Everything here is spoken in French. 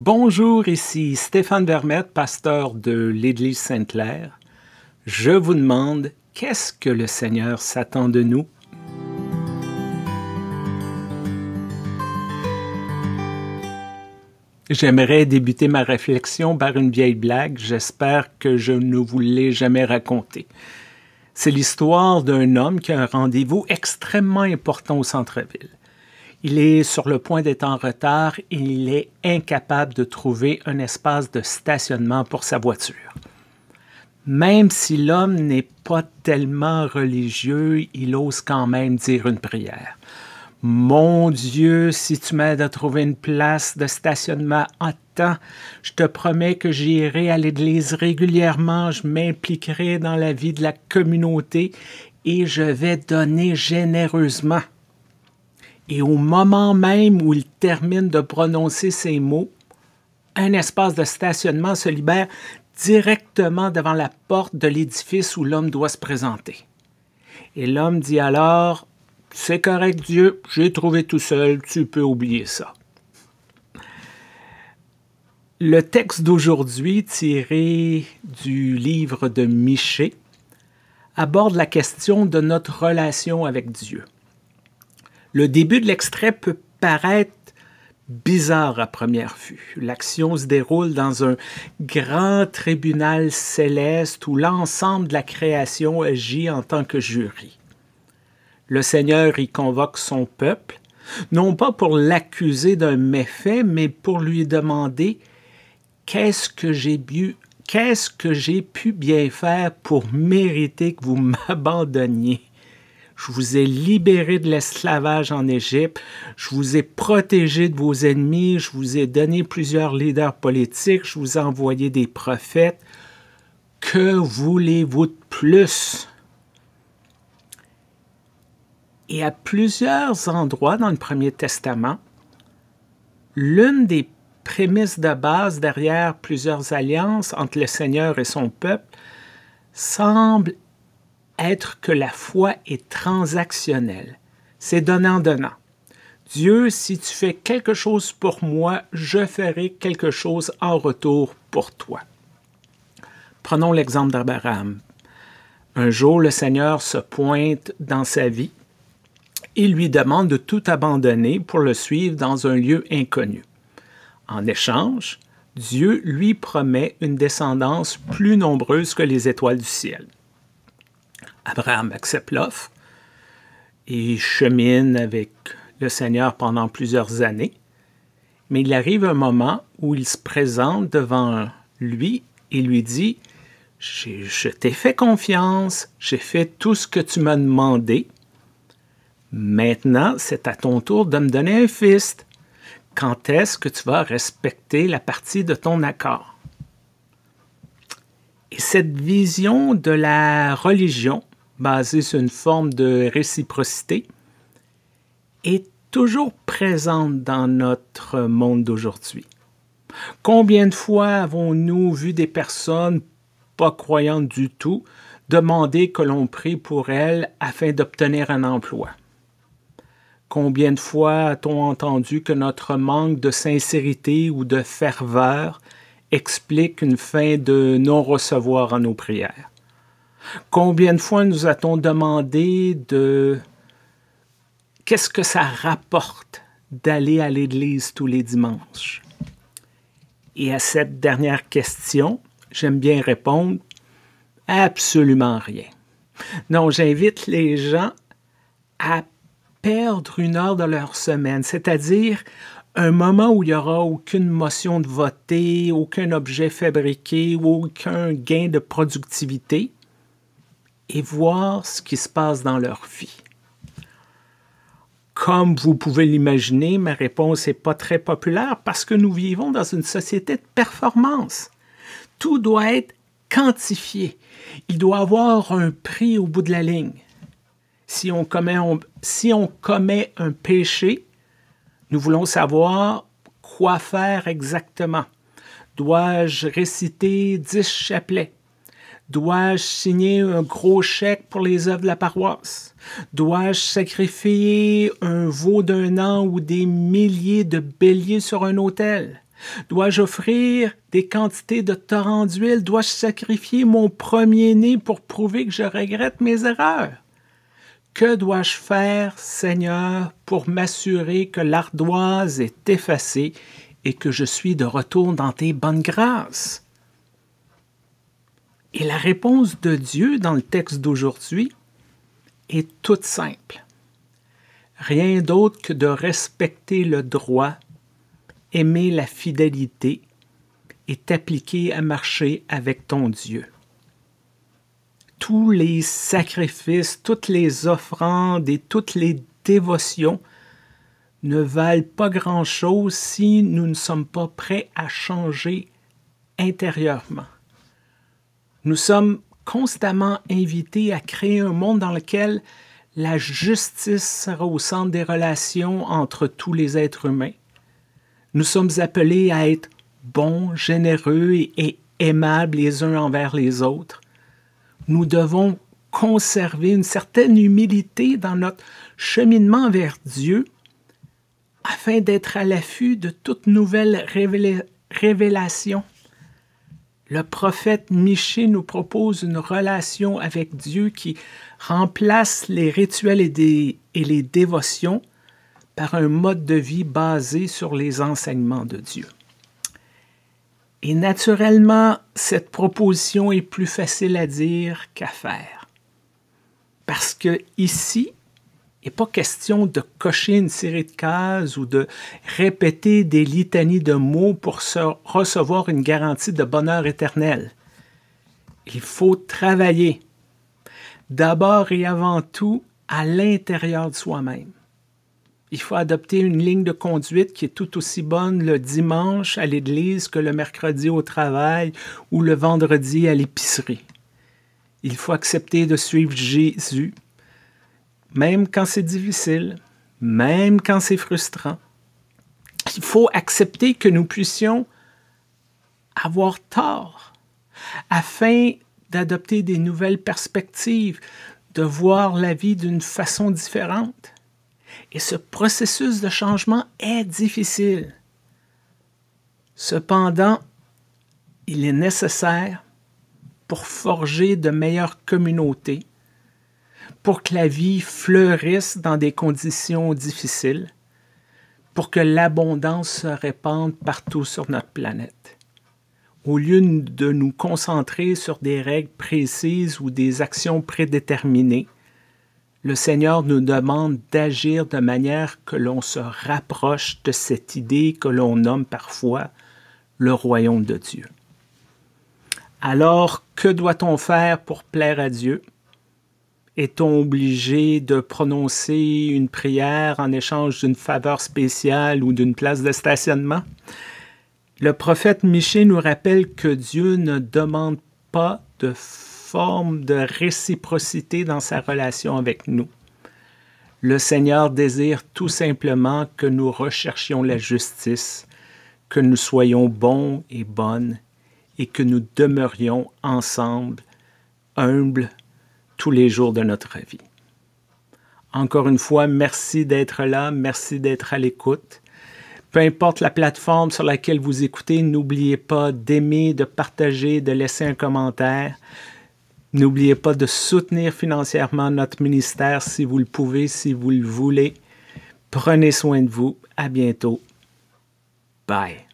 Bonjour, ici Stéphane Vermette, pasteur de l'Église Sainte-Claire. Je vous demande, qu'est-ce que le Seigneur s'attend de nous? J'aimerais débuter ma réflexion par une vieille blague, j'espère que je ne vous l'ai jamais racontée. C'est l'histoire d'un homme qui a un rendez-vous extrêmement important au centre-ville. Il est sur le point d'être en retard et il est incapable de trouver un espace de stationnement pour sa voiture. Même si l'homme n'est pas tellement religieux, il ose quand même dire une prière. Mon Dieu, si tu m'aides à trouver une place de stationnement à temps, je te promets que j'irai à l'église régulièrement, je m'impliquerai dans la vie de la communauté et je vais donner généreusement. Et au moment même où il termine de prononcer ces mots, un espace de stationnement se libère directement devant la porte de l'édifice où l'homme doit se présenter. Et l'homme dit alors C'est correct, Dieu, j'ai trouvé tout seul, tu peux oublier ça. Le texte d'aujourd'hui, tiré du livre de Michée, aborde la question de notre relation avec Dieu. Le début de l'extrait peut paraître bizarre à première vue. L'action se déroule dans un grand tribunal céleste où l'ensemble de la création agit en tant que jury. Le Seigneur y convoque son peuple, non pas pour l'accuser d'un méfait, mais pour lui demander qu'est-ce que j'ai bu Qu'est-ce que j'ai pu bien faire pour mériter que vous m'abandonniez je vous ai libéré de l'esclavage en Égypte. Je vous ai protégé de vos ennemis. Je vous ai donné plusieurs leaders politiques. Je vous ai envoyé des prophètes. Que voulez-vous de plus? Et à plusieurs endroits dans le Premier Testament, l'une des prémices de base derrière plusieurs alliances entre le Seigneur et son peuple semble être que la foi est transactionnelle. C'est donnant-donnant. Dieu, si tu fais quelque chose pour moi, je ferai quelque chose en retour pour toi. Prenons l'exemple d'Abraham. Un jour, le Seigneur se pointe dans sa vie il lui demande de tout abandonner pour le suivre dans un lieu inconnu. En échange, Dieu lui promet une descendance plus nombreuse que les étoiles du ciel. Abraham accepte l'offre. et chemine avec le Seigneur pendant plusieurs années. Mais il arrive un moment où il se présente devant lui et lui dit, je, t'ai fait confiance, j'ai fait tout ce que tu m'as demandé. Maintenant, c'est à ton tour de me donner un fist. Quand est-ce que tu vas respecter la partie de ton accord? Et cette vision de la religion basée sur une forme de réciprocité, est toujours présente dans notre monde d'aujourd'hui. Combien de fois avons-nous vu des personnes pas croyantes du tout demander que l'on prie pour elles afin d'obtenir un emploi? Combien de fois a-t-on entendu que notre manque de sincérité ou de ferveur explique une fin de non-recevoir à nos prières? Combien de fois nous a-t-on demandé de qu'est-ce que ça rapporte d'aller à l'église tous les dimanches? Et à cette dernière question, j'aime bien répondre absolument rien. Non, j'invite les gens à perdre une heure de leur semaine, c'est-à-dire un moment où il n'y aura aucune motion de voter, aucun objet fabriqué, aucun gain de productivité, et voir ce qui se passe dans leur vie. Comme vous pouvez l'imaginer, ma réponse n'est pas très populaire parce que nous vivons dans une société de performance. Tout doit être quantifié. Il doit avoir un prix au bout de la ligne. Si on commet, si on commet un péché, nous voulons savoir quoi faire exactement. Dois-je réciter dix chapelets? Dois-je signer un gros chèque pour les œuvres de la paroisse? Dois-je sacrifier un veau d'un an ou des milliers de béliers sur un autel? Dois-je offrir des quantités de torrents d'huile? Dois-je sacrifier mon premier-né pour prouver que je regrette mes erreurs? Que dois-je faire, Seigneur, pour m'assurer que l'ardoise est effacée et que je suis de retour dans tes bonnes grâces? Et la réponse de Dieu dans le texte d'aujourd'hui est toute simple. Rien d'autre que de respecter le droit, aimer la fidélité et t'appliquer à marcher avec ton Dieu. Tous les sacrifices, toutes les offrandes et toutes les dévotions ne valent pas grand-chose si nous ne sommes pas prêts à changer intérieurement. Nous sommes constamment invités à créer un monde dans lequel la justice sera au centre des relations entre tous les êtres humains. Nous sommes appelés à être bons, généreux et aimables les uns envers les autres. Nous devons conserver une certaine humilité dans notre cheminement vers Dieu afin d'être à l'affût de toute nouvelle révélation. Le prophète Miché nous propose une relation avec Dieu qui remplace les rituels et, et les dévotions par un mode de vie basé sur les enseignements de Dieu. Et naturellement, cette proposition est plus facile à dire qu'à faire. Parce que ici, pas question de cocher une série de cases ou de répéter des litanies de mots pour se recevoir une garantie de bonheur éternel. Il faut travailler, d'abord et avant tout, à l'intérieur de soi-même. Il faut adopter une ligne de conduite qui est tout aussi bonne le dimanche à l'église que le mercredi au travail ou le vendredi à l'épicerie. Il faut accepter de suivre Jésus même quand c'est difficile, même quand c'est frustrant. Il faut accepter que nous puissions avoir tort afin d'adopter des nouvelles perspectives, de voir la vie d'une façon différente. Et ce processus de changement est difficile. Cependant, il est nécessaire pour forger de meilleures communautés pour que la vie fleurisse dans des conditions difficiles, pour que l'abondance se répande partout sur notre planète. Au lieu de nous concentrer sur des règles précises ou des actions prédéterminées, le Seigneur nous demande d'agir de manière que l'on se rapproche de cette idée que l'on nomme parfois le royaume de Dieu. Alors, que doit-on faire pour plaire à Dieu? Est-on obligé de prononcer une prière en échange d'une faveur spéciale ou d'une place de stationnement? Le prophète Miché nous rappelle que Dieu ne demande pas de forme de réciprocité dans sa relation avec nous. Le Seigneur désire tout simplement que nous recherchions la justice, que nous soyons bons et bonnes, et que nous demeurions ensemble, humbles, tous les jours de notre vie. Encore une fois, merci d'être là, merci d'être à l'écoute. Peu importe la plateforme sur laquelle vous écoutez, n'oubliez pas d'aimer, de partager, de laisser un commentaire. N'oubliez pas de soutenir financièrement notre ministère si vous le pouvez, si vous le voulez. Prenez soin de vous. À bientôt. Bye.